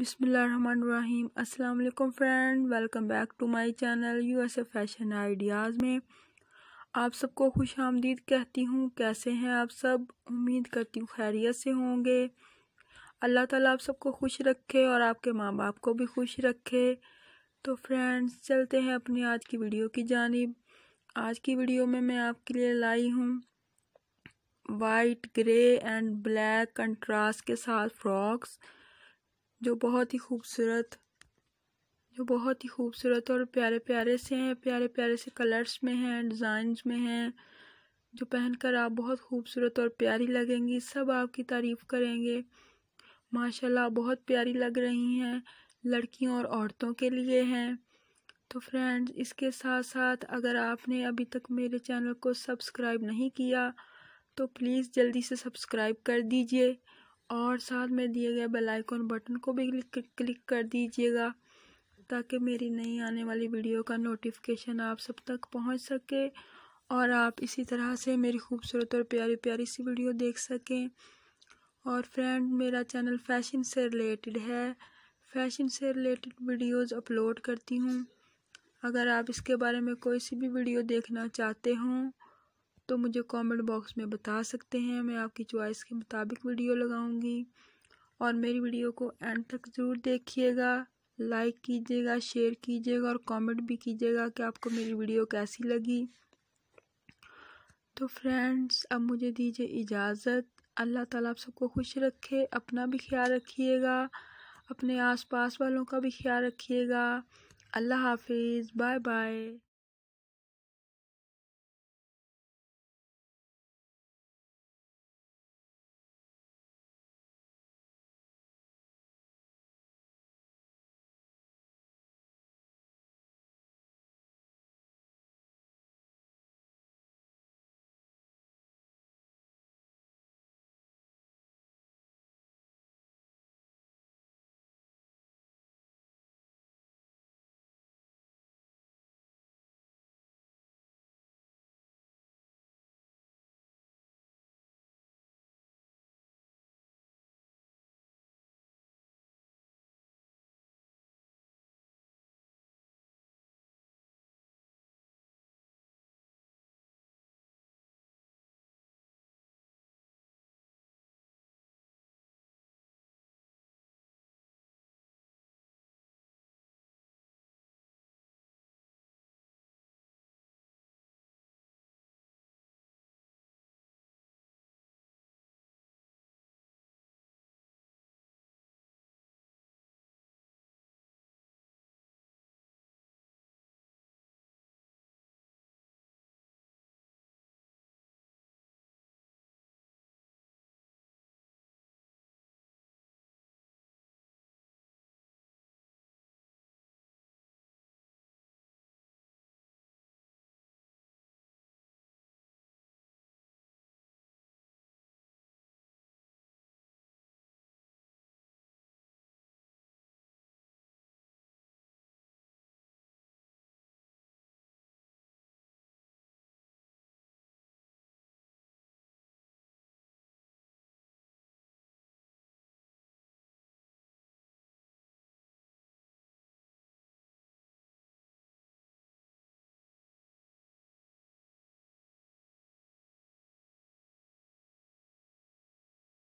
بسم اللہ الرحمن الرحیم السلام علیکم friend welcome back to my channel U S A fashion ideas میں آپ سب کو خوش آمدید کہتی ہوں کیسے ہیں آپ سب امید کرتی ہوں خیریت سے ہوں گے اللہ تعالیٰ آپ سب کو خوش رکھے اور آپ کے ماں باپ کو بھی خوش رکھے تو فرینڈز چلتے ہیں اپنی آج کی ویڈیو کی جانب آج کی ویڈیو میں میں آپ کے لیے لائی ہوں white grey and black contrast کے ساتھ فراکس جو بہت ہی خوبصورت جو بہت ہی خوبصورت اور پیارے پیارے سے ہیں پیارے پیارے سے کلرز میں ہیں ڈیزائنز میں ہیں جو پہن کر آپ بہت خوبصورت اور پیاری لگیں گی سب آپ کی تعریف کریں گے ماشاءاللہ بہت پیاری لگ رہی ہیں لڑکیوں اور عورتوں کے لیے ہیں تو فرینڈز اس کے ساتھ ساتھ اگر آپ نے ابھی تک میرے چینل کو سبسکرائب نہیں کیا تو پلیز جلدی سے سبسکرائب کر دیجئے اور ساتھ میں دیے گئے آئیکن بٹن کو بھی کلک کر دیجیے گا تاکہ میری نئی آنے والی ویڈیو کا نوٹیفکیشن آپ سب تک پہنچ سکے اور آپ اسی طرح سے میری خوبصورت اور پیاری پیاری سی ویڈیو دیکھ سکیں اور فرینڈ میرا چینل فیشن سے ریلیٹڈ ہے فیشن سے ریلیٹڈ ویڈیوز اپلوڈ کرتی ہوں اگر آپ اس کے بارے میں کوئی سی بھی ویڈیو دیکھنا چاہتے ہوں تو مجھے کومنٹ باکس میں بتا سکتے ہیں میں آپ کی چوائس کے مطابق ویڈیو لگاؤں گی اور میری ویڈیو کو اینڈ تک ضرور دیکھیے گا لائک کیجیے گا شیئر کیجیے گا اور کامنٹ بھی کیجیے گا کہ آپ کو میری ویڈیو کیسی لگی تو فرینڈز اب مجھے دیجیے اجازت اللہ تعالیٰ آپ سب کو خوش رکھے اپنا بھی خیال رکھیے گا اپنے آس پاس والوں کا بھی خیال رکھیے گا اللہ حافظ بائے بائے